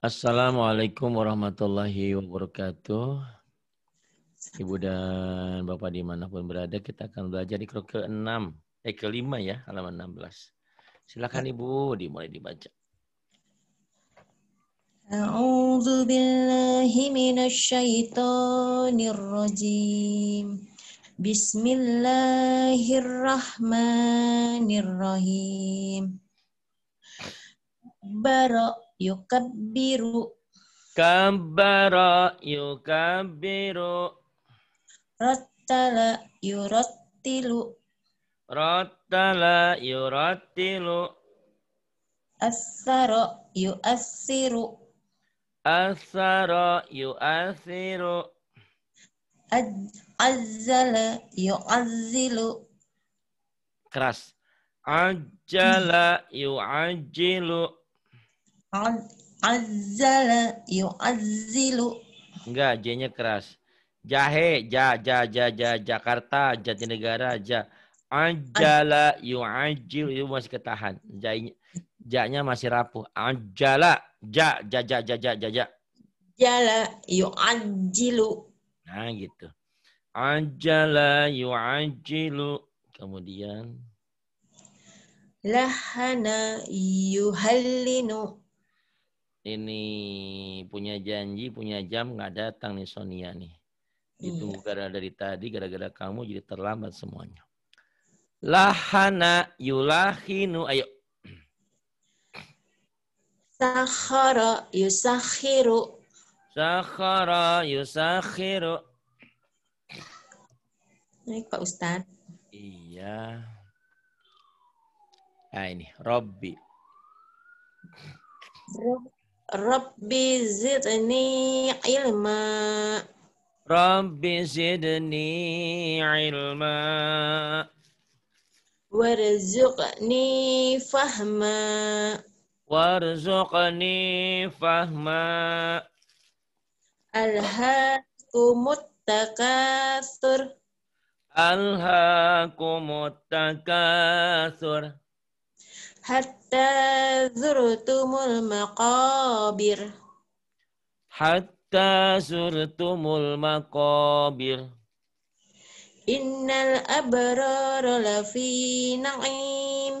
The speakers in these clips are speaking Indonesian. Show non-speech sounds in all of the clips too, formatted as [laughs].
Assalamualaikum warahmatullahi wabarakatuh. Ibu dan Bapak dimanapun berada, kita akan belajar di kru ke-6, eh ke-5 ya, halaman 16. Silakan Ibu, dimulai dibaca. A'udzu billahi minasy syaithanir rajim. Bismillahirrahmanirrahim. Bara' yukabbiru kabbara yukabbiru rattala yurattilu rattala yurattilu asara yuassiru asara yuassiru Ajala yu'azzilu. Keras. Ajala yu'ajjilu yu azilu. Enggak, J-nya keras. Jahe, ja, ja, ja, ja, Jakarta, Jatinegara, ja. Anjala, yu yu'ajil itu masih ketahan. Jainya, ja-nya masih rapuh. Anjala, ja, ja, ja, ja, ja, ja, ja. yu yu'ajilu. Nah, gitu. yu anjilu. Kemudian. Lahana yuhallinu ini punya janji, punya jam nggak datang nih Sonia nih. Iya. Ditunggu iya. gara dari tadi gara-gara kamu jadi terlambat semuanya. Lahana yulahinu ayo. Sakhara yusakhiru. Sakhara yusakhiru. Baik Pak Ustaz. Iya. Nah ini, Robby. Robby. Rabbi zidni ilma. Rabbi zidni ilma. Warzuqni fahma. Warzuqni fahma. Alhaakumut takatsur. Alhaakumut takatsur hatta zurtumul maqabir hatta zurtumul maqabir innal abrara lafi na'im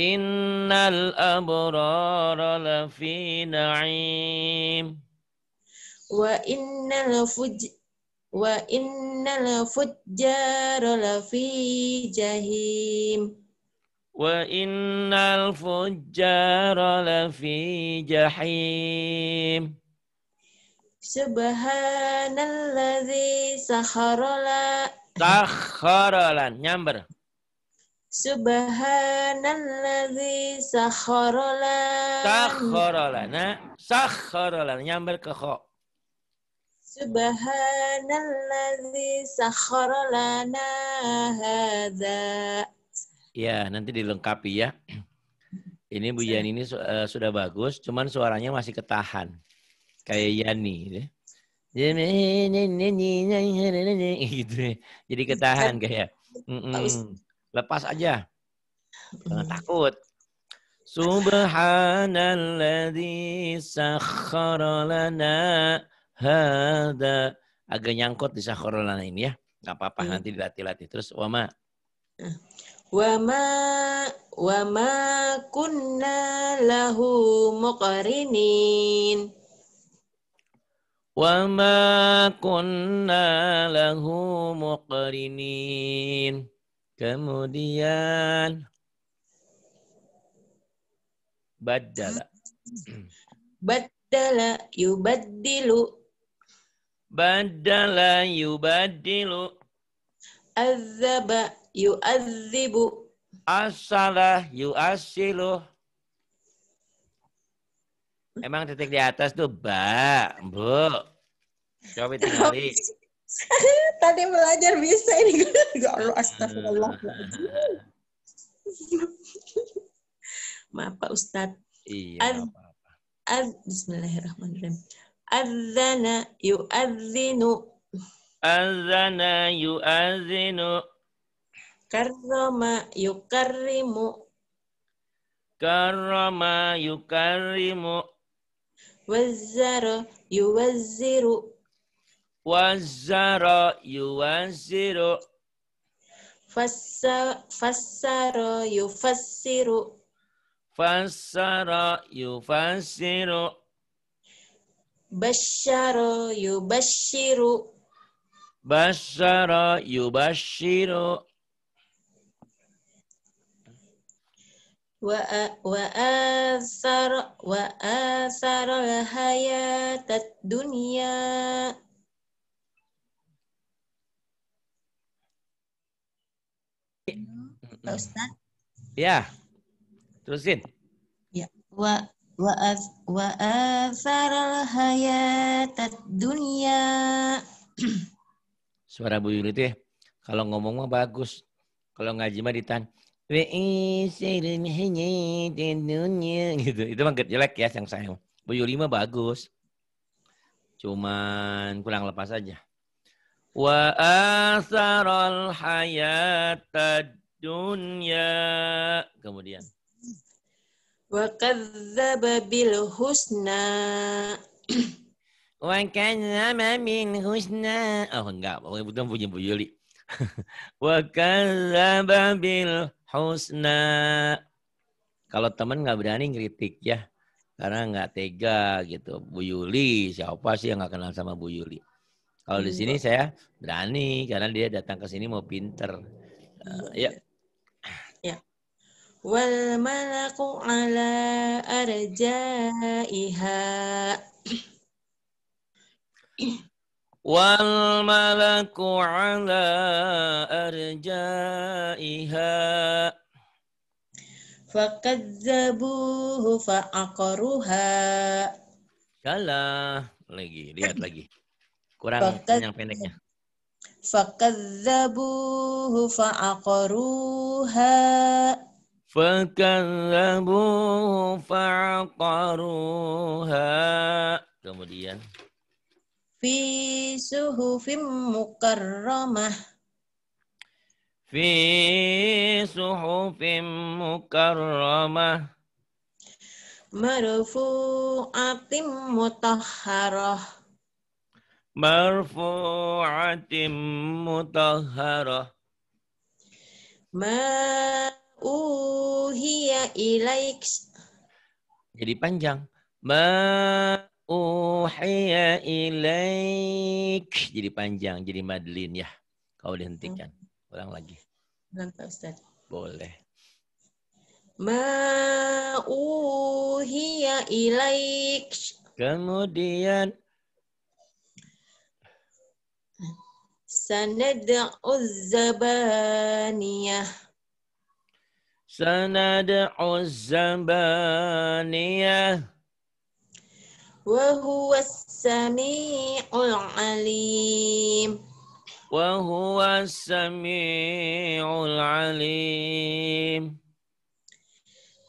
innal abrara lafi na'im wa innal fuj wa innal fujjar lafi jahim وإن الفجار لفي Jahim. Subhanalladzi sakharala Sakharalan nyamber Subhanalladzi sakharala Sakharala nah sakharala nyamber ke kho Subhanalladzi sakharala hadza Ya, nanti dilengkapi ya. [clears throat] Ini Bu Yani ini uh, sudah bagus, cuman suaranya masih ketahan. Kayak Yani. Gitu. Ya. Jadi ketahan kan kayak. Mm -mm. Lepas aja. Jangan takut. Subhanalladzi sakhara lana hada. Agak nyangkut di sakhara lana ini ya. Gak apa-apa, iya. nanti dilatih-latih. Terus, Wama. Eh wama wama kunna lahu muqarinin wama kunna lahu muqarinin kemudian badala [clears throat] badala yubaddilu badala yubaddilu Azzaba Yu yu'adzibu. Asalah yu'asilu. Emang titik di atas tuh ba, bu. Coba tinggali. [laughs] Tadi belajar bisa ini. Gak [laughs] ya lu astagfirullah. [laughs] Maaf Pak Ustadz. Iya, ad, ad, Bismillahirrahmanirrahim. azinu. Azana yu azinu. Karrama yukarimu Karrama yukarimu Wazzara yuwazziru. Wazzara yuwazziru. Fassara, fassara yufassiru. Fassara yufassiru. Bashara yubashiru. Bashara yubashiru. وآثر وآثر الحياة الدنيا Ustaz. Ya. Terusin. Ya. Wa wa az, wa al hayatat dunia. Suara Bu Yuli itu ya. Kalau ngomong mah bagus. Kalau ngaji mah ditahan gitu itu mah jelek ya yang saya lima bagus cuman kurang lepas aja wa asaral hayatad dunya kemudian wa kadzdzaba bil husna wa kadzdzaba min husna oh enggak bukan punya Bu Yuli [laughs] wa kadzdzaba bil husna. Kalau teman nggak berani ngeritik ya, karena nggak tega gitu. Bu Yuli, siapa sih yang nggak kenal sama Bu Yuli? Kalau di hmm. sini saya berani karena dia datang ke sini mau pinter. Uh, ya. Ya. Wal malaku ala arjaiha wal malaku ala arjaiha fakadzabuhu fa'akaruha kalah lagi lihat [clears throat] lagi kurang Fakad... yang pendeknya fakadzabuhu fa'akaruha fakadzabuhu fa'akaruha kemudian fi suhufim mukarramah fi suhufim mukarramah marfu'atim mutahharah marfu'atim mutahharah ma uhiya ilaik jadi panjang ma uhiya ilaik. Jadi panjang, jadi madlin ya. Kau dihentikan. Ulang lagi. Ulang Pak Ustaz. Boleh. Ma uhiya ilaik. Kemudian Sanad'u zabaniyah. Sanad'u zabaniyah. وهو السميع العليم وهو السميع العليم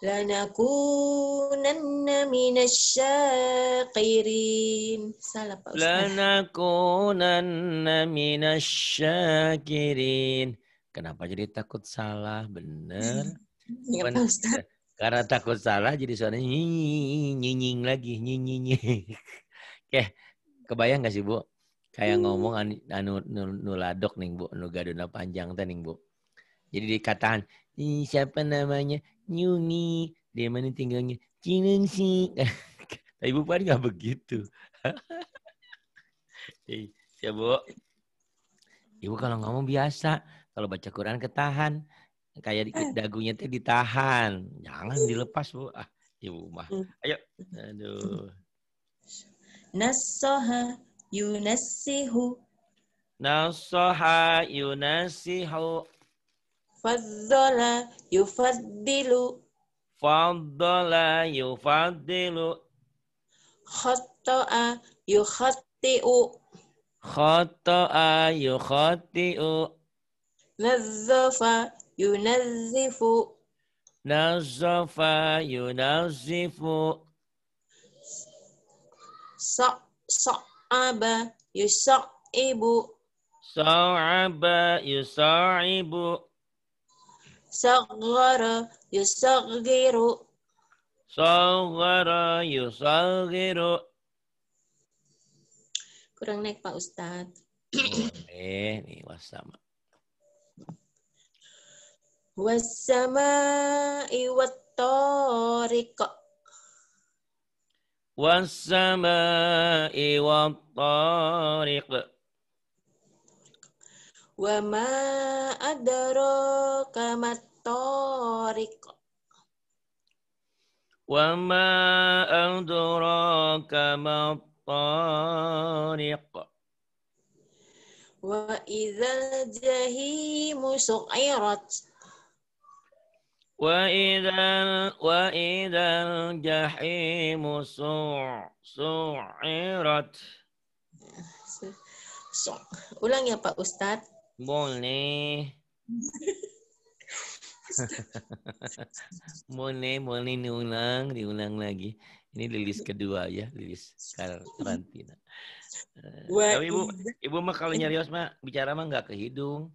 لنكونن من الشاكرين لنكونن من الشاكرين Kenapa jadi takut salah? benar? Ya, Pak Ustaz. Karena takut salah jadi suara nyinying lagi, nyinying. Oke, [laughs] kebayang gak sih, Bu? Kayak ngomong anu, anu nuladok nih, Bu. Nu gaduna panjang teh Bu. Jadi dikatakan siapa namanya? Nyuni. Dia mana tinggalnya? Cilengsi. [laughs] Tapi Ibu Puan nggak begitu. [laughs] Siap, Bu. Ibu kalau ngomong biasa. Kalau baca Quran ketahan kayak dikit eh. dagunya tuh ditahan jangan dilepas bu ah di rumah ayo aduh nasoha yunasihu nasoha yunasihu fadzola yufadilu fadzola yufadilu khotoa yukhotiu khotoa yukhotiu Nazofa Yunazifu. Nazafa yunazifu. So, so'aba yuso'ibu. Yusok ibu. Saghara yusaghiru. Saghara yusaghiru. Kurang naik Pak Ustadz. Eh, nih wasama. والسماء والطارق والسماء والطارق وما أدراك ما الطارق وما أدراك ما الطارق وإذا الجحيم سعرت وإذا وإذا الجحيم سعرت Ulang ya Pak Ustadz. Boleh. [laughs] boleh, boleh diulang, diulang lagi. Ini lilis kedua ya, lilis karantina. Eh, Wah, Tapi ibu, iya. ibu mah kalau nyarios mah bicara mah nggak ke hidung,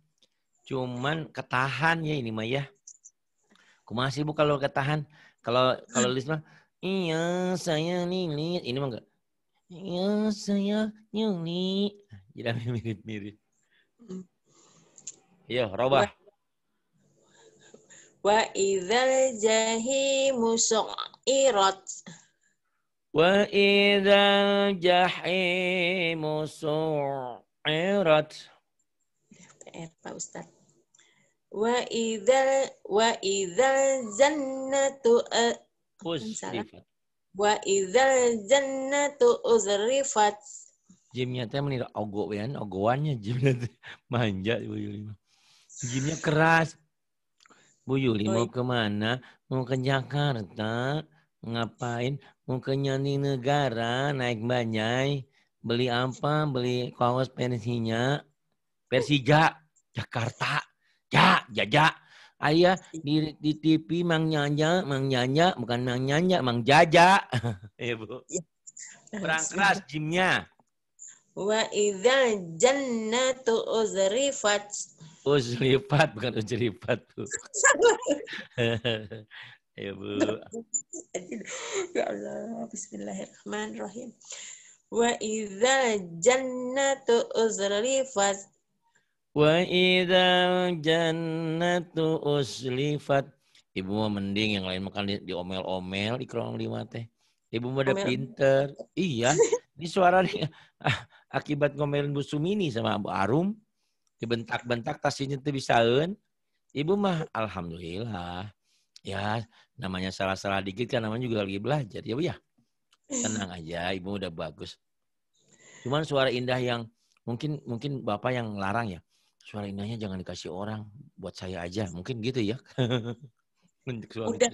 cuman ketahan ya ini mah ya kumaha sih bu kalau ketahan kalau kalau Lisma, iya saya nini ini mah enggak iya saya nini jadi mirip-mirip iya roba wa idzal jahimu su'irat wa idzal jahimu su'irat PR eh, Pak Ustadz Wa idzal wa idza jannatu e, uzrifat. Wa idza jannatu uzrifat. Jimnya teh menir ogo wean, ogoannya jimnya manja Bu Yuli. Jimnya keras. Bu Yuli mau kemana? Mau ke Jakarta. Ngapain? Mau ke nyanyi negara, naik banyai. Beli apa? Beli kaos pensinya. Persija, Jakarta ya ya ya ayah di di TV mang nyanya mang nyanya bukan mang nyanya mang jaja [laughs] ya bu iya. kurang keras jimnya wa idza jannatu uzrifat uzrifat bukan uzrifat bu [laughs] ya bu ya Allah bismillahirrahmanirrahim wa idza jannatu uzrifat وَإِذَا jannatu uslifat. Ibu mah mending yang lain makan di, omel omel di ikram lima teh. Ibu mah udah pinter. Iya. Ini suara nih, [laughs] akibat ngomelin Bu Sumini sama Bu Arum. Dibentak-bentak tasinya tuh bisa. Ibu mah alhamdulillah. Ya namanya salah-salah dikit kan namanya juga lagi belajar. Ya Bu ya. Tenang aja, Ibu udah bagus. Cuman suara indah yang mungkin mungkin Bapak yang larang ya suara indahnya jangan dikasih orang buat saya aja mungkin gitu ya [laughs] udah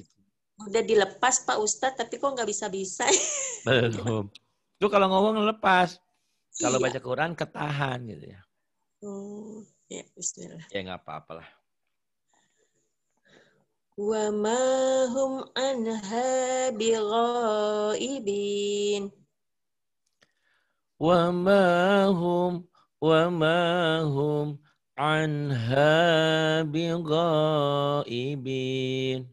udah dilepas pak ustadz tapi kok nggak bisa bisa [laughs] belum tuh kalau ngomong lepas kalau iya. baca Quran ketahan gitu ya oh ya Bismillah ya nggak apa-apalah wa ma hum anha bighaibin wa ma hum wa ma hum عنها بغائبين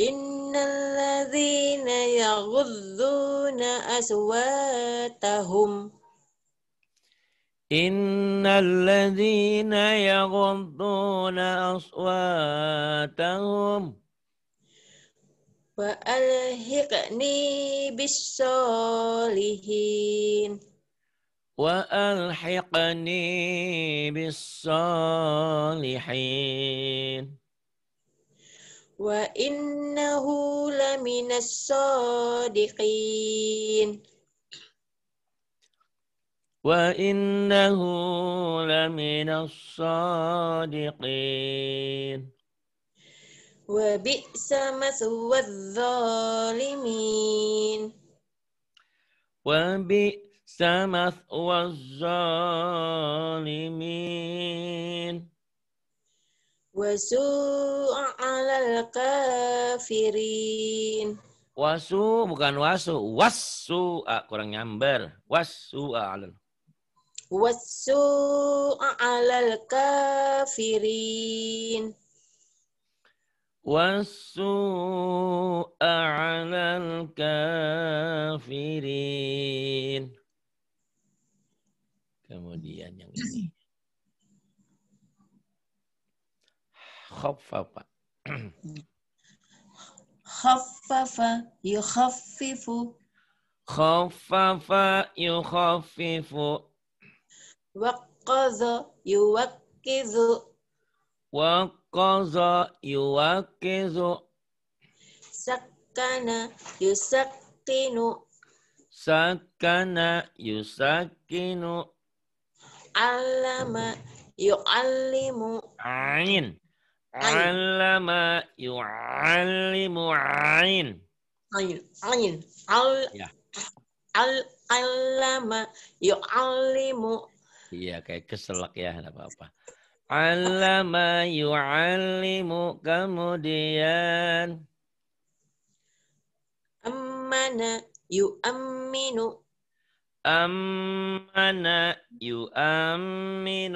إن الذين يغضون أصواتهم إن الذين يغضون أصواتهم وألحقني بالصالحين وألحقني بالصالحين وإنه لمن الصادقين وإنه لمن الصادقين وبئس مثوى الظالمين وبئس سمث والظالمين وسوء على الكافرين wasu bukan wasu wasu ah, kurang nyamber wasu al. wasu alal kafirin wasu alal kafirin Kemudian yang ini. Khaffafa. Khaffafa yukhaffifu. Khaffafa yukhaffifu. Waqqaza yuwakkizu. Waqqaza yuwakkizu. Sakkana yusakkinu. Sakkana yusakkinu alama yu'allimu ain Alama yu'allimu ain ain ain al ya. al alama yu'allimu iya kayak keselak ya enggak apa-apa Alama yu'allimu kemudian Amana yu'amminu أمن يؤمن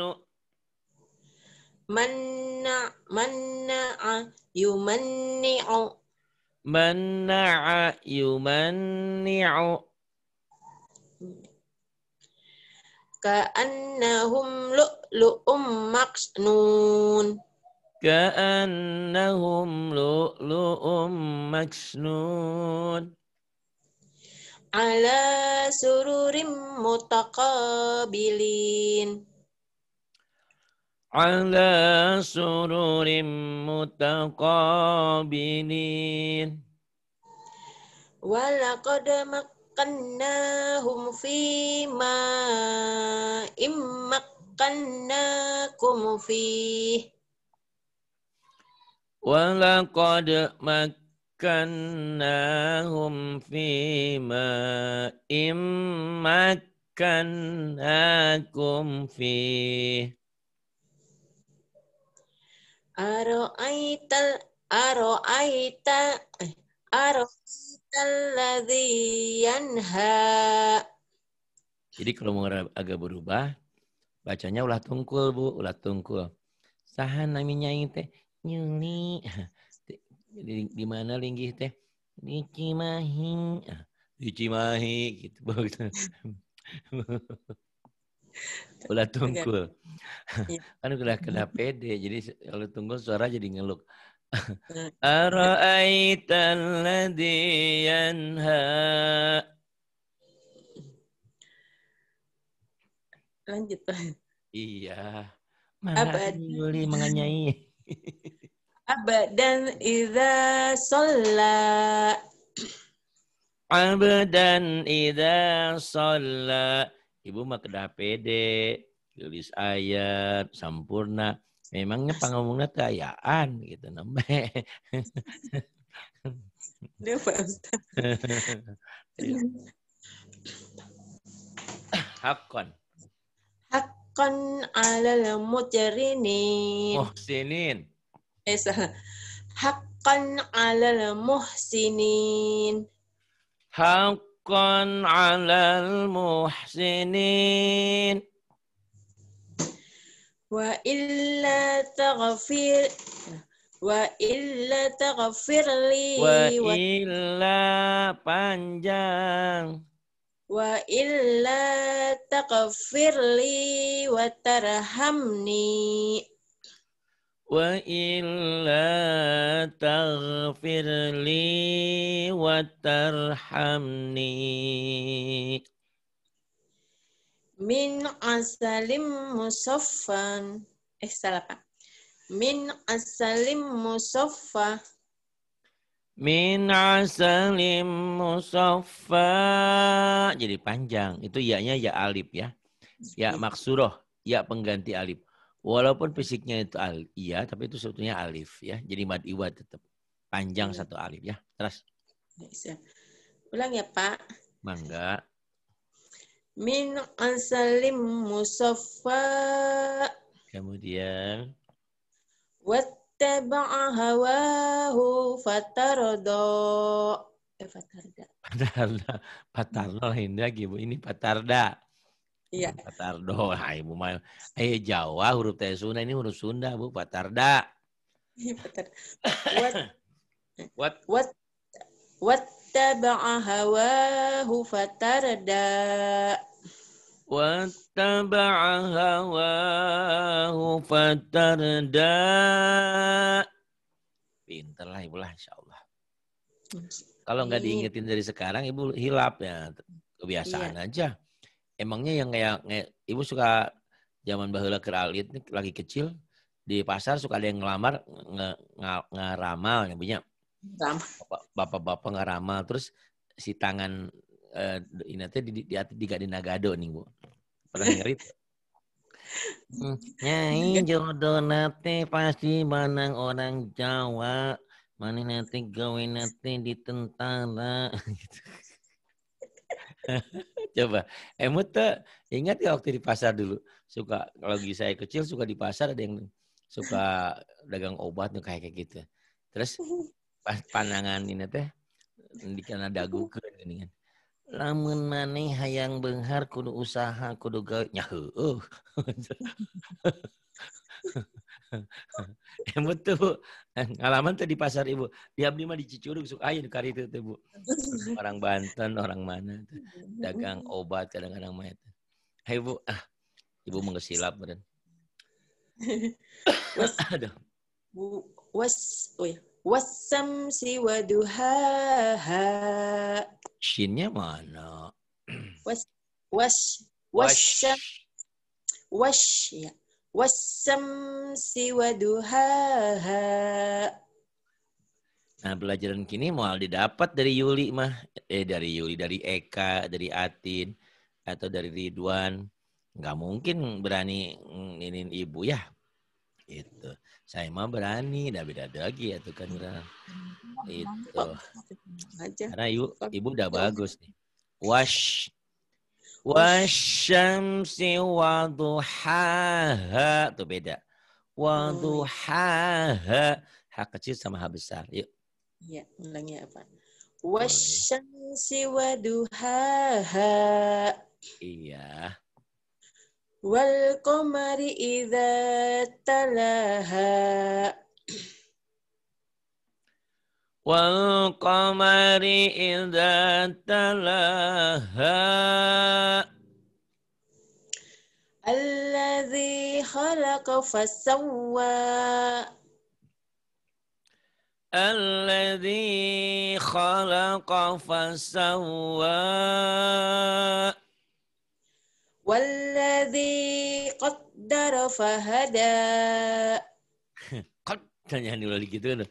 منع منع يمنع منع يمنع كأنهم لؤلؤ مكنون كأنهم لؤلؤ مكنون ala sururim mutaqabilin ala sururim mutaqabilin walaqad makannahum fi ma immakkannakum fi walaqad mak مكناهم في ماء مكناكم فيه أرأيت أرأيت أرأيت الذي ينهى Jadi kalau mau agak berubah, bacanya ulah tungkul, Bu. Ulah tungkul. Sahan naminya itu nyuli. [laughs] di, di mana linggih teh di Cimahi ah, di Cimahi gitu [laughs] ulah tungkul iya. [laughs] kan udah kena pede jadi kalau tungkul suara jadi ngeluk nah. [laughs] Ara'aitan ladhi yanha Lanjut Pak. Iya. mana Abadi. menganyai abadan idza shalla abadan idza shalla ibu mah kedah pede tulis ayat sempurna memangnya pangomongna teh ayaan gitu namanya Dia Pak Hakon. Hakon alal Oh sinin. Hakkan 'alal muhsinin. Hakkan 'alal muhsinin. Wa illa taghfir Wa illa taghfir li Wa illa panjang Wa illa taghfir li wa tarhamni وَإِلَّا تَغْفِرْ لِي وَتَرْحَمْنِي مِنْ عَسَلٍ مُصَفًّى إِسْتَلَفًا مِنْ عَسَلٍ مُصَفًّى min asalim eh, musaffa jadi panjang itu ya nya ya alif ya ya iya. maksuroh ya pengganti alif Walaupun fisiknya itu al iya, tapi itu sebetulnya alif ya. Jadi mad iwa tetap panjang iya. satu alif ya. Terus. Ulang ya Pak. Mangga. Min ansalim musaffa. Kemudian. Wattaba'a hawahu fatardo. Eh, fatarda. Patarda. Patarda. Patarda. Ini patarda. Iya. Patardo. Hai, Bu mah eh Jawa huruf teh Sunda ini huruf Sunda, Bu. Patarda. Iya, patar. What [coughs] What What What taba'a hawahu fatarda. Wattaba'a hawahu fatarda. Pinter lah ibu lah insya Allah. Kalau nggak iya. diingetin dari sekarang ibu hilap ya kebiasaan iya. aja emangnya yang kayak, ibu suka zaman bahula keralit lagi kecil di pasar suka ada yang ngelamar nge, nge, ngeramal namanya bapak-bapak ngeramal terus si tangan uh, eh, ini nanti di, di, di, di, di nagado nih bu pernah [laughs] mirip? Hmm, nyai jodoh nate pasti banang orang Jawa. Mana nanti gawe nanti di tentara. [laughs] gitu. [laughs] Coba, Emut ingat ya waktu di pasar dulu? Suka, kalau lagi saya kecil suka di pasar ada yang suka dagang obat tuh kayak kayak gitu. Terus pas pandangan ini teh di kana dagu nih kan. Lamun maneh hayang benghar kudu usaha kudu gawe nyahu. Uh. [laughs] [laughs] Emut tuh [laughs] Ngalaman tuh di pasar ibu. Dia beli mah di Cicurug suka aja kari itu tuh ibu. [laughs] Orang Banten, orang mana Dagang [laughs] obat kadang-kadang mah itu. Hai ibu, ah, ibu menggesilap badan. Aduh. Was, oh ya. Wasam si waduhaha. Shinnya mana? Was, was, wasam. Wash, ya wasamsi waduhaha. Nah, pelajaran kini mau didapat dari Yuli mah, eh dari Yuli, dari Eka, dari Atin, atau dari Ridwan. Nggak mungkin berani nginin ibu ya. Itu. Saya mah berani, dah beda lagi ya tuh kan iya, Itu. Karena ibu, ibu udah bagus nih. Wash Wasyamsi waduhaha. itu beda. Waduhaha. Oh, iya. H kecil sama H besar. Yuk. Ya, ulangnya apa? Wasyamsi waduhaha. Iya. Wal komari idha talaha. والقمر إذا تلاها الذي خلق فسوى الذي خلق فسوى والذي قدر فهدى [laughs] قد يعني ولا gitu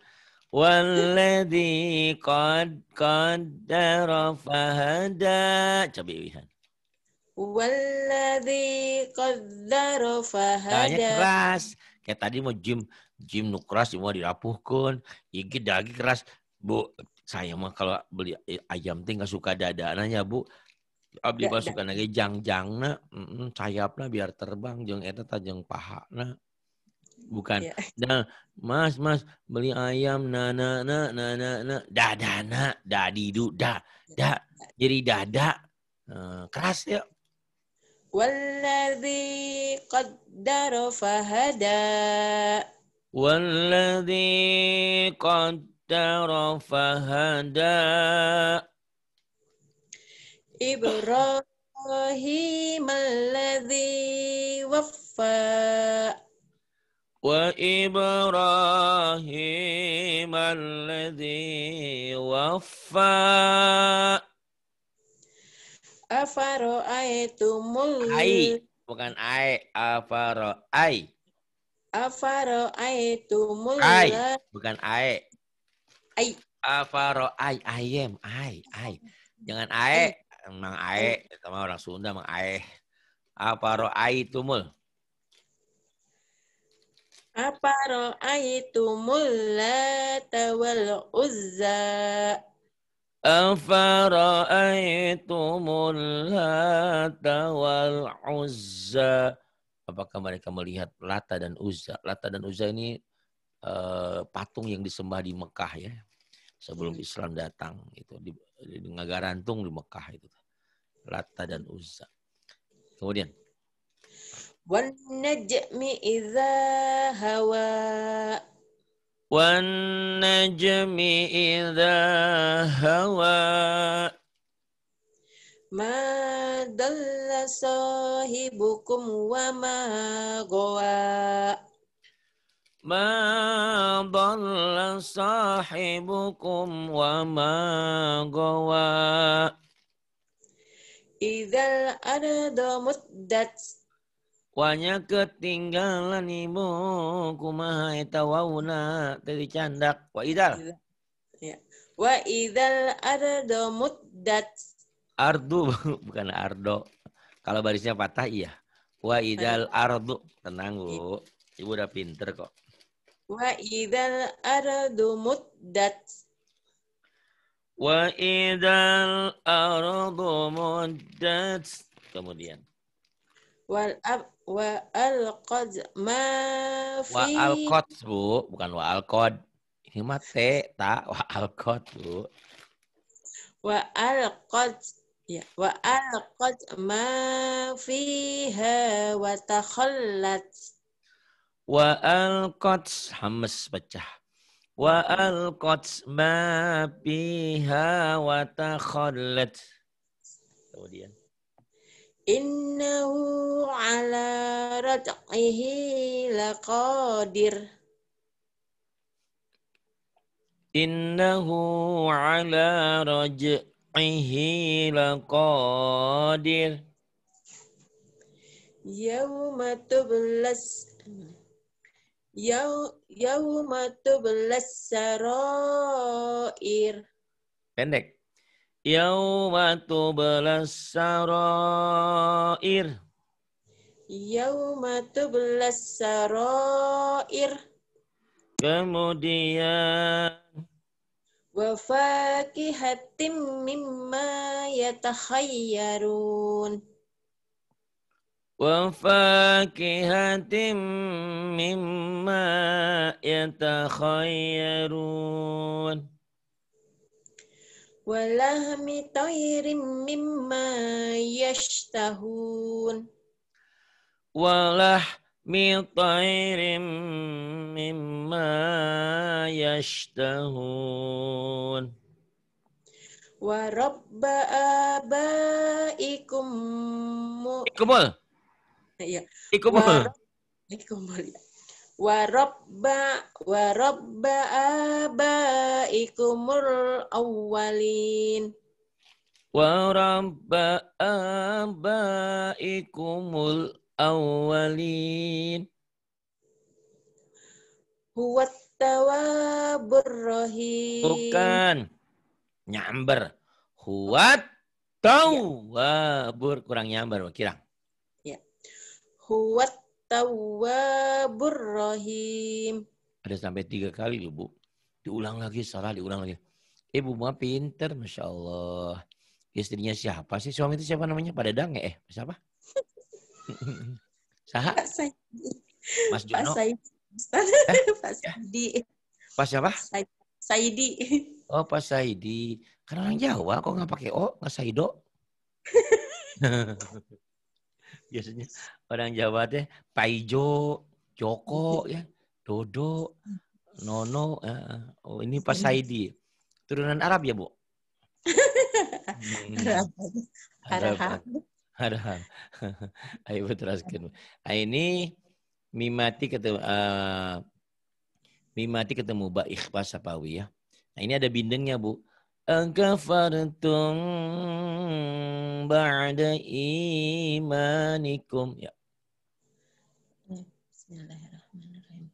Walladhi qad qaddara fahada. Coba Wihan. Walladhi qaddara fahada. Tanya keras. Kayak tadi mau gym, gym nu keras semua dirapuhkan. gigi dagi keras. Bu, saya mah kalau beli ayam teh nggak suka dadananya, Bu. Abdi masukkan lagi jang-jangna, sayapnya biar terbang jeung eta paha nah Bukan. Yeah. Iya. [laughs] Nah, mas, mas, beli ayam, na, na, na, na, na, na, da, da, na, da, didu, da, da. Jadi dada. Uh, eh, keras ya. Walladhi qaddar fahada. Walladhi qaddar fahada. Ibrahim alladhi waffa. وإبراهيم الذي وفى Afaro'aitumul Ai, bukan ay ai, afaro'ai. Afaro'aitumul Ai, bukan ay ay Ai. ay ayem, ay ay Jangan ay emang ay sama orang Sunda emang ay ai. Afaro'aitumul. Afara'aitumul lata wal uzza. Afara'aitumul lata wal uzza. Apakah mereka melihat Lata dan Uzza? Lata dan Uzza ini uh, patung yang disembah di Mekah ya. Sebelum hmm. Islam datang itu di, di, di di, di Mekah itu. Lata dan Uzza. Kemudian Wan najmi idza hawa. Wan najmi idza hawa. Ma dalla sahibukum wa ma gawa. Ma dalla sahibukum wa ma gawa. Idza al-ardu muddat Wanya ketinggalan ibu kumaha eta wauna tadi candak. Wa idal. Ya. Wa idal ardo muddat. Ardu [laughs] bukan ardo. Kalau barisnya patah iya. Wa idal iya. ardu. Tenang bu. Iya. Ibu udah pinter kok. Wa idal ardu muddat. Wa idal ardu muddat. Kemudian. Wal ab Wa alqad ma fi. Wa alqad, Bu, bukan wa alqad. Ini mah te, ta, wa alqad, Bu. Wa alqad Ya, wa alqat ma fiha wa takhallat. Wa alqat hamas pecah. Wa alqat ma fiha wa takhallat. Kemudian. Innahu ala raj'ihi laqadir. Innahu ala raj'ihi laqadir. Yauma tublas Yau, yauma tublas sarair. Pendek. Yauma tublas sarair. Yauma tublas sarair. Kemudian wa fakihatim mimma yatakhayyarun. Wa fakihatim mimma yatakhayyarun walahmi tayrim mimma yashtahun walah min tayrim mimma yashtahun wa rabba abaikum ikumul iya ikumul ikumul ya warobba warobba abaikumul awwalin warobba abaikumul awwalin huwat tawabur rahim bukan nyamber huwat ya. tawabur kurang nyamber kira ya huwat tawabur rahim. Ada sampai tiga kali loh, Bu. Diulang lagi, salah diulang lagi. Ibu eh, mah pinter, Masya Allah. Istrinya siapa sih? Suami itu siapa namanya? Pada Dange ya? eh? Siapa? [laughs] Saha? Pak Saidi. Mas Juno Pak Saidi. Eh? [laughs] Pak Saidi. Pak siapa? Saidi. Oh, Pak Saidi. Karena orang Jawa kok nggak pakai O, nggak Saido. [laughs] biasanya orang Jawa teh Paijo, Joko ya, Dodo, Nono. ya. oh ini Pak iya. Saidi. Turunan Arab ya bu? Arab. Hmm. Arab. Arab. Arab. [laughs] Ayo teruskan. Ah, ini mimati ketemu uh, mimati ketemu Ba Ikhfa Sapawi ya. Nah, ini ada bindengnya bu ba'da imanikum. Ya. ya. Bismillahirrahmanirrahim.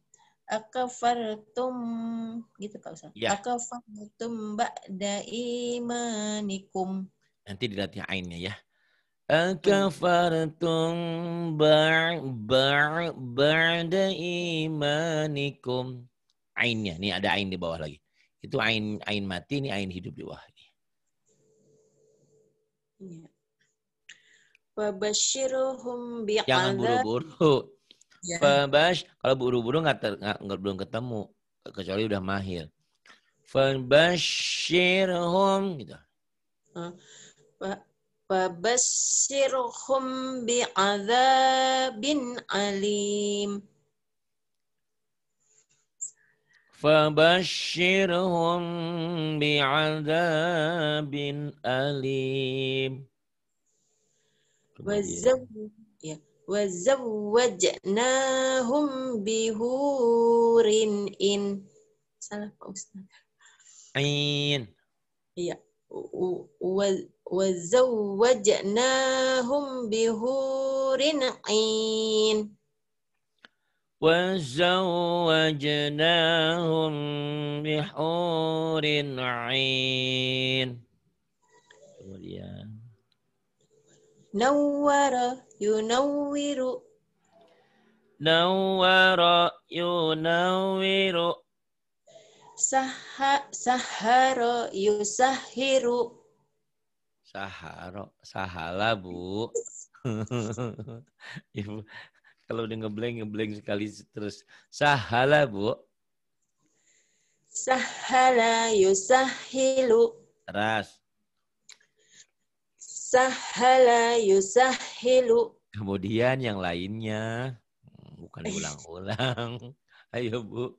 Akafartum gitu Pak Ustaz. Ya. Akafartum ba'da imanikum. Nanti dilatih ainnya ya. Hmm. Akafartum ba' ba' imanikum. Ainnya, nih ada ain di bawah lagi. Itu ain ain mati, ini ain hidup di bawah. Ini. Ya. Fabashiruhum bi'adzab. Jangan buru-buru. Ya. kalau buru-buru nggak -buru ter, nggak belum ketemu kecuali udah mahir. Fabashirhum gitu. Fabashirhum biadabin alim. Fabashirhum bi'adzabin alim. وزوجناهم بهور إن سلام أستاذ عين يا وزوجناهم بهور عين وزوجناهم بحور عين Nawara yunawiru, Nawara yunawiru, Saha, sahara yusahiru. Sahara, sahala bu. [laughs] Ibu, kalau udah ngebleng ngebleng sekali terus. Sahala bu. Sahala yusahilu. Teras sahala yusahilu. Kemudian yang lainnya, hmm, bukan ulang-ulang. [laughs] Ayo Bu.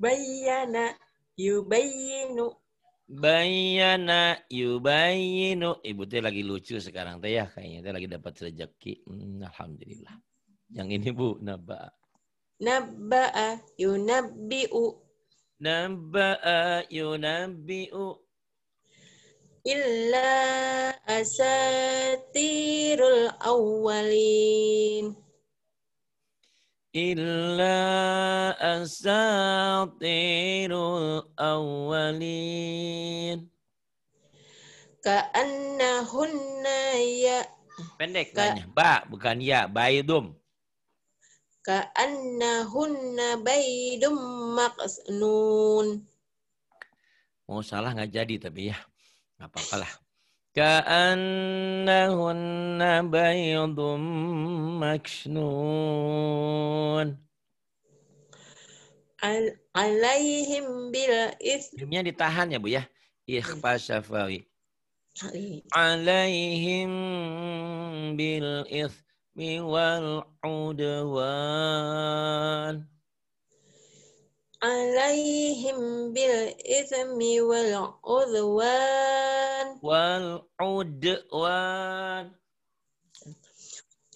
Bayana yubayinu. Bayana yubayinu. Ibu teh lagi lucu sekarang teh ya. Kayaknya teh lagi dapat rezeki. Hmm, Alhamdulillah. Yang ini Bu, naba'a. Naba'a yunabbi'u Nabba'a yunabbi'u illa asatirul awwalin illa asatirul awwalin ka'annahunna ya pendek ka... tanya ba bukan ya baidum ya, Ka'annahunna baydum maqsnun. Mau oh, salah nggak jadi tapi ya. Nggak apa-apa lah. Ka'annahunna baydum maqsnun. Al alaihim bil ismnya ditahan ya Bu ya. Ikhfa syafawi. Iya. Alaihim bil ism والعدوان عليهم بالإثم والعدوان والعدوان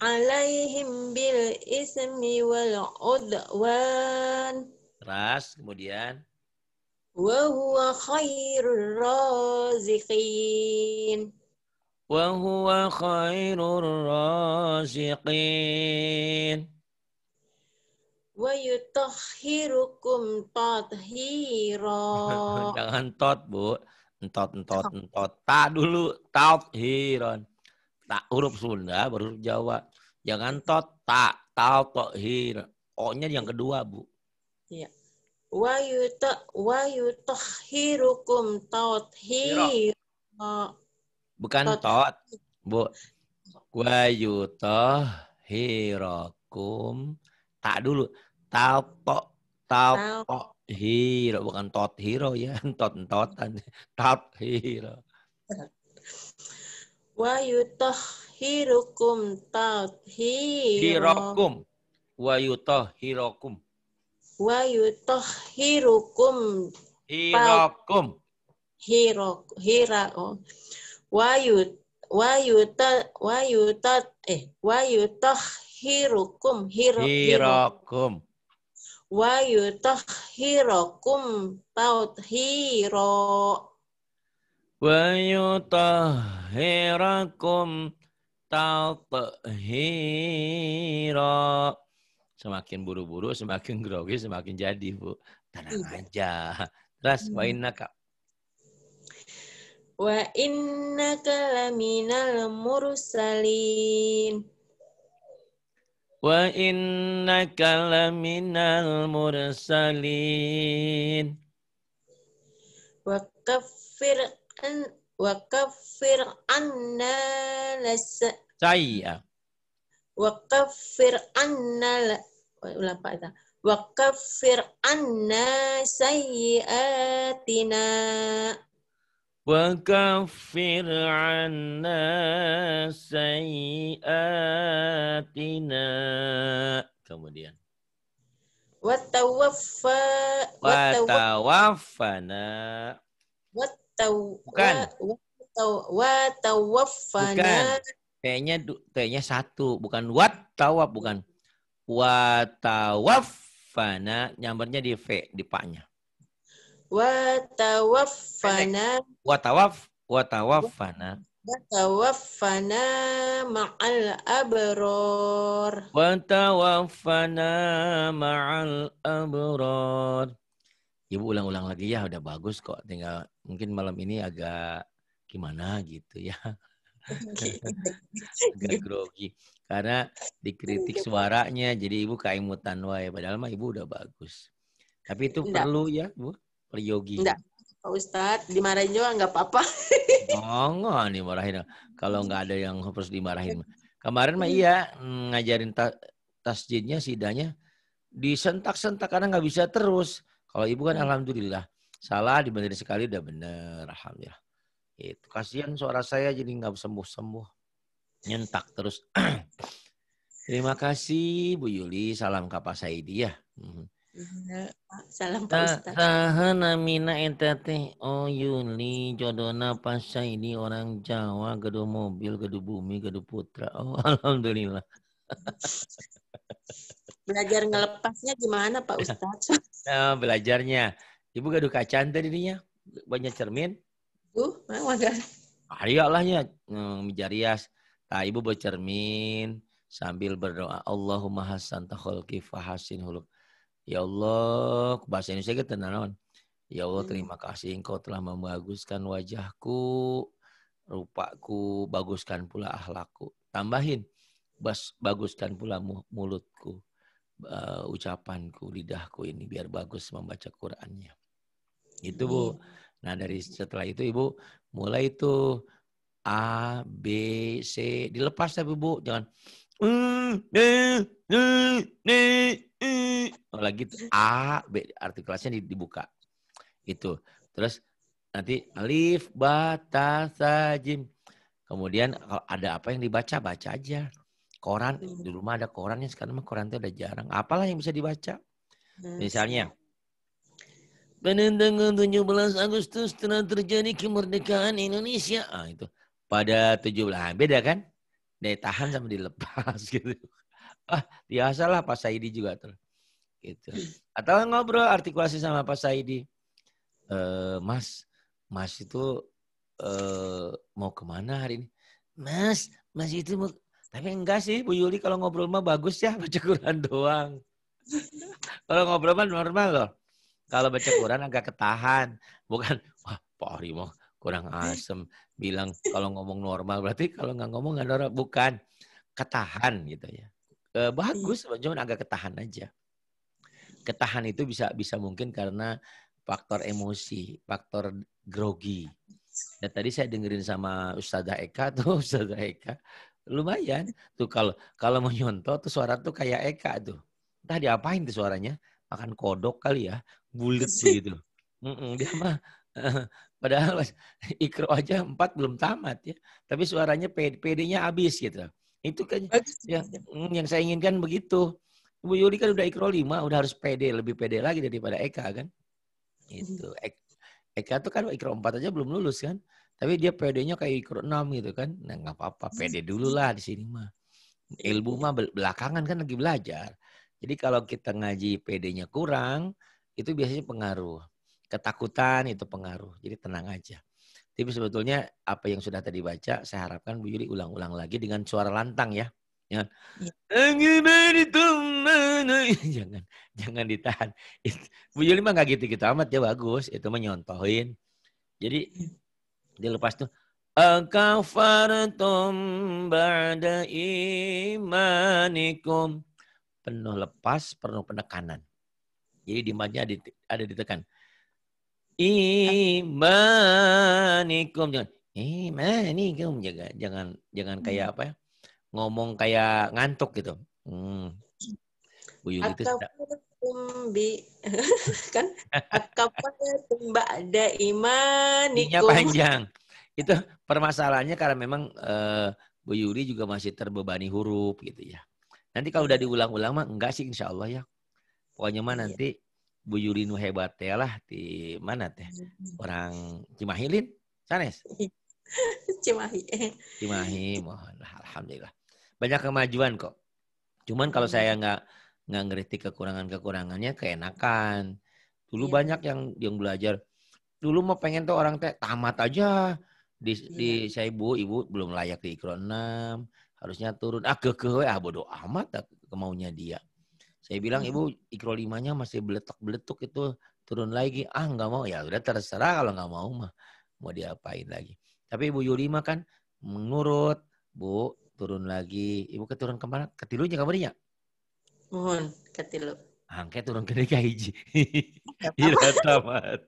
alaihim bil ismi wal kemudian. Wa huwa khairur وهو خير الرازقين ويطهركم تطهيرا [laughs] Jangan tot, Bu. Entot, entot, entot. Ta dulu, tathiron. Tak huruf Sunda, baru huruf Jawa. Jangan tot, ta, tathir. O-nya yang kedua, Bu. Iya. yutahhirukum tathira. Bukan tot. Bu. Wa hirokum. Tak dulu. tapo tapo hiro. Bukan tot hiro ya. [laughs] Tot totan. Tot hiro. Wa yuto hirokum tot hiro. Hirokum. Wa yuto hirokum. Wa yuto hirokum. Hirokum. Hiro, hira, oh why you ta eh ta hirukum hirukum ta hirokum, taut hiro semakin buru-buru semakin grogi semakin jadi bu tenang iya. aja terus main hmm. Wa innaka laminal mursalin. Wa innaka laminal mursalin. Wa kafir an wa kafir anna las saya. Wa kafir anna oh, Ulang Pak Wa kafir anna sayyatina وكفر عنا سيئاتنا kemudian watawaffa watawafana wataw bukan watawaffana T-nya T-nya satu bukan watawaf bukan watawafana nyambarnya di V di pa Watawafana. Watawaf. Watawafana. Watawafana ma'al abror. Watawafana ma'al abror. Ibu ulang-ulang lagi ya, udah bagus kok. Tinggal mungkin malam ini agak gimana gitu ya. [laughs] agak grogi. Karena dikritik iya. suaranya, jadi ibu kaimutan wae. Padahal mah ibu udah bagus. Tapi itu Tidak. perlu ya, Bu. Priyogi? Enggak. Pak Ustadz, dimarahin juga enggak apa-apa. [laughs] oh, nih dimarahin. Kalau enggak ada yang harus dimarahin. Kemarin mah hmm. iya mm, ngajarin ta tasjidnya, sidanya Disentak-sentak karena enggak bisa terus. Kalau ibu kan hmm. alhamdulillah. Salah dibenerin sekali udah bener. Alhamdulillah. Itu kasihan suara saya jadi nggak sembuh-sembuh. Nyentak terus. [clears throat] Terima kasih Bu Yuli. Salam Kapasai dia. Ya. Hmm. Salam Pak Ustaz. mina entate oh Yuli jodona pasca ini orang Jawa gedung mobil gedung bumi gedung putra. Oh [laughs] alhamdulillah. [laughs] Belajar ngelepasnya gimana Pak Ustaz? Nah, [laughs] ya, belajarnya. Ibu gaduh kacan dirinya banyak cermin. Bu, mau enggak? Ah, iya lah ya, mijarias. Hmm, nah, ibu bercermin sambil berdoa Allahumma hasan takhulki fahasin huluk. Ya Allah, bahasa Indonesia kita gitu, nanon. Ya Allah, hmm. terima kasih Engkau telah membaguskan wajahku, rupaku, baguskan pula ahlakku. Tambahin, bas, baguskan pula mulutku, uh, ucapanku, lidahku ini biar bagus membaca Qur'annya. Itu Bu. Nah dari setelah itu Ibu mulai itu A, B, C. Dilepas tapi Bu. Jangan. Mm, mm, mm, lagi A B artikulasinya dibuka itu terus nanti alif bata, sajim. kemudian kalau ada apa yang dibaca baca aja koran hmm. di rumah ada korannya sekarang mah koran itu udah jarang apalah yang bisa dibaca hmm. misalnya penentangan 17 Agustus telah terjadi kemerdekaan Indonesia. Ah, itu. Pada 17. Nah, beda kan? Daya tahan sama dilepas [laughs] gitu. Ah, biasalah Pak Saidi juga tuh gitu. Atau ngobrol artikulasi sama Pak Saidi. E, mas, Mas itu e, mau kemana hari ini? Mas, Mas itu mau... Tapi enggak sih, Bu Yuli kalau ngobrol mah bagus ya, baca Quran doang. kalau ngobrol mah normal loh. Kalau baca Quran agak ketahan. Bukan, wah Pak Ari mau kurang asem. Bilang kalau ngomong normal, berarti kalau nggak ngomong nggak normal. Bukan, ketahan gitu ya. E, bagus, cuma agak ketahan aja ketahan itu bisa bisa mungkin karena faktor emosi, faktor grogi. Dan tadi saya dengerin sama Ustazah Eka tuh, [laughs] Ustazah Eka lumayan tuh kalau kalau mau nyontoh tuh suara tuh kayak Eka tuh. Entah diapain tuh suaranya, makan kodok kali ya, bulat begitu. Mm -mm, dia mah [laughs] padahal [laughs] ikro aja empat belum tamat ya, tapi suaranya PD-nya habis gitu. Itu kan yang, mm, yang saya inginkan begitu. Bu Yuli kan udah ikro lima, udah harus pede, lebih pede lagi daripada Eka kan. Itu. Mm-hmm. Eka tuh kan ikro empat aja belum lulus kan. Tapi dia pedenya kayak ikro enam gitu kan. Nah nggak apa-apa, pede mm-hmm. dulu lah di sini mah. Ilmu mm-hmm. mah belakangan kan lagi belajar. Jadi kalau kita ngaji pedenya kurang, itu biasanya pengaruh. Ketakutan itu pengaruh. Jadi tenang aja. Tapi sebetulnya apa yang sudah tadi baca, saya harapkan Bu Yuli ulang-ulang lagi dengan suara lantang ya. Ya. [laughs] jangan jangan ditahan. Bu Yuli mah nggak gitu-gitu amat ya bagus. Itu menyontohin. Jadi iya. dilepas tuh Akafartum ba'da imanikum. Penuh lepas, penuh penekanan. Jadi di ada, ada ditekan. Imanikum. Jangan, imanikum. Jangan, jangan, jangan kayak hmm. apa ya ngomong kayak ngantuk gitu. Hmm. Buyung itu bi [laughs] kan ada iman? Ini panjang. [laughs] Itu permasalahannya karena memang uh, Bu Yuri juga masih terbebani huruf gitu ya. Nanti kalau udah diulang-ulang mah enggak sih insya Allah ya. Pokoknya mah iya. nanti Bu Yuri nu hebat ya lah di mana teh? Hmm. Orang Cimahi Lin? Sanes? [laughs] Cimahi. Cimahi mohon alhamdulillah banyak kemajuan kok. Cuman kalau hmm. saya nggak nggak ngerti kekurangan-kekurangannya, keenakan. Dulu iya. banyak yang yang belajar. Dulu mau pengen tuh orang teh tamat aja di di iya. saya ibu ibu belum layak di ikro 6 harusnya turun ah ke ah bodoh amat kemaunya dia saya bilang ibu hmm. ikro limanya masih beletok beletuk itu turun lagi ah nggak mau ya udah terserah kalau nggak mau mah mau diapain lagi tapi ibu Yulima kan menurut bu turun lagi. Ibu keturun kemana? Ketilunya kabarnya? Mohon, ketilu. Angke turun ke DKI hiji. Ira [laughs] iya, tamat.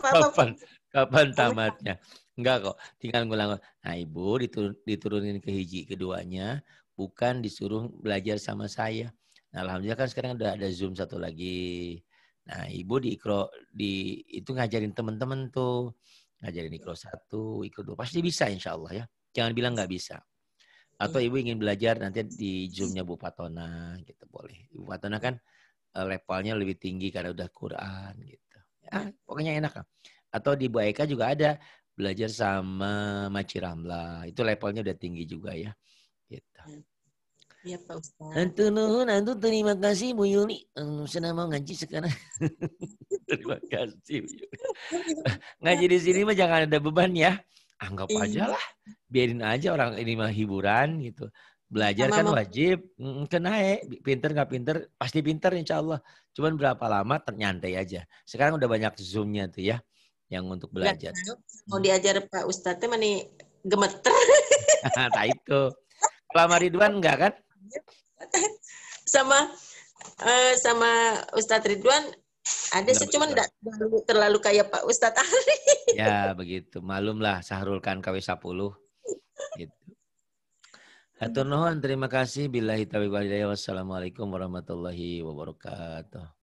Kapan kapan tamatnya? Enggak kok, tinggal ngulang. Nah, Ibu diturun, diturunin ke hiji keduanya, bukan disuruh belajar sama saya. Nah, alhamdulillah kan sekarang udah ada Zoom satu lagi. Nah, Ibu di ikro di itu ngajarin teman-teman tuh ngajarin ikro satu, ikro dua pasti bisa insya Allah ya. Jangan bilang nggak bisa. Atau iya. Ibu ingin belajar nanti di zoomnya Bu Patona gitu boleh. Bu Patona kan eh, levelnya lebih tinggi karena udah Quran gitu. Ah, pokoknya enak lah. Atau di Bu Eka juga ada belajar sama Maci Ramla. Itu levelnya udah tinggi juga ya. Gitu. Hmm. Iya Pak Ustaz. nuhun, antu terima kasih Bu Yuli. Hmm, senang mau ngaji sekarang. [laughs] terima kasih Bu Yuli. [laughs] ngaji di sini mah jangan ada beban ya. Anggap iya. aja lah biarin aja orang ini mah hiburan gitu. Belajar -sama. kan wajib, kena ya pinter nggak pinter, pasti pinter insya Allah. Cuman berapa lama ternyantai aja. Sekarang udah banyak zoomnya tuh ya, yang untuk belajar. mau diajar Pak Ustadz mana gemeter. [laughs] nah itu. Kalau Ridwan enggak kan? [laughs] Sama uh, sama Ustadz Ridwan ada sih cuman enggak terlalu, terlalu kayak Pak Ustadz Ali. ya begitu. Malumlah Sahrul kan KW 10 gitu. nuhun, terima kasih. Bila hitawi Wassalamualaikum warahmatullahi wabarakatuh.